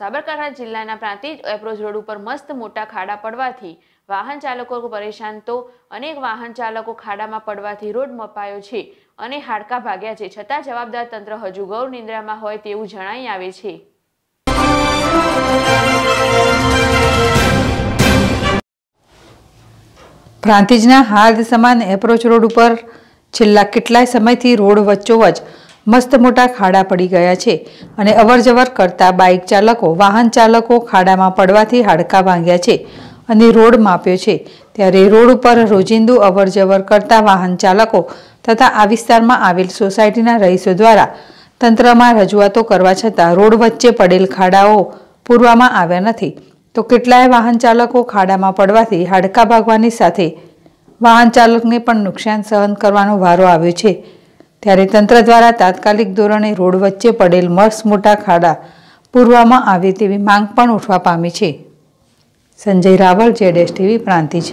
સાબરકાંઠા જિલ્લાના Prantij approach road ઉપર મસ્ત મોટા ખાડા પડવાથી વાહન ચાલકો પરેશાન તો અનેક વાહન ચાલકો ખાડામાં પડવાથી રોડ મપાયો છે અને હાડકા ભાગ્યા છે છતાં જવાબદાર તંત્ર હજુ ગૌર નિંદ્રામાં હોય તેવું જણાઈ આવે છે પ્રાંતિજના હાર્દ સમાન એપ્રોચ રોડ ઉપર છેલ્લા કેટલાય સમયથી રોડ વચ્ચોવચ મસ્ત મોટા ખાડા પડી ગયા છે અને અવરજવર કરતા બાઇક ચાલકો વાહન ચાલકો ખાડામાં પડવાથી હાડકાં ભાંગ્યા છે અને રોડ માપ્યો છે ત્યારે રોડ ઉપર રોજિંદુ અવરજવર કરતા વાહન ચાલકો તથા આ વિસ્તારમાં આવેલ સોસાયટીના રહીશો દ્વારા તંત્રમાં રજૂઆતો કરવા છતાં રોડ વચ્ચે પડેલ ખાડાઓ પૂરવામાં આવ્યા નથી તો કેટલાય વાહન ચાલકો ખાડામાં પડવાથી હાડકાં ભાગવાની સાથે વાહન ચાલકને પણ નુકસાન સહન કરવાનો વારો આવ્યો છે ત્યારે તંત્ર દ્વારા તાત્કાલિક ધોરણે રોડ વચ્ચે પડેલ મસ્ત મોટા ખાડા પૂરવામાં આવે તેવી માંગ પણ ઉઠવા પામી છે સંજય રાવલ જેડેશ ટીવી પ્રાંતિજ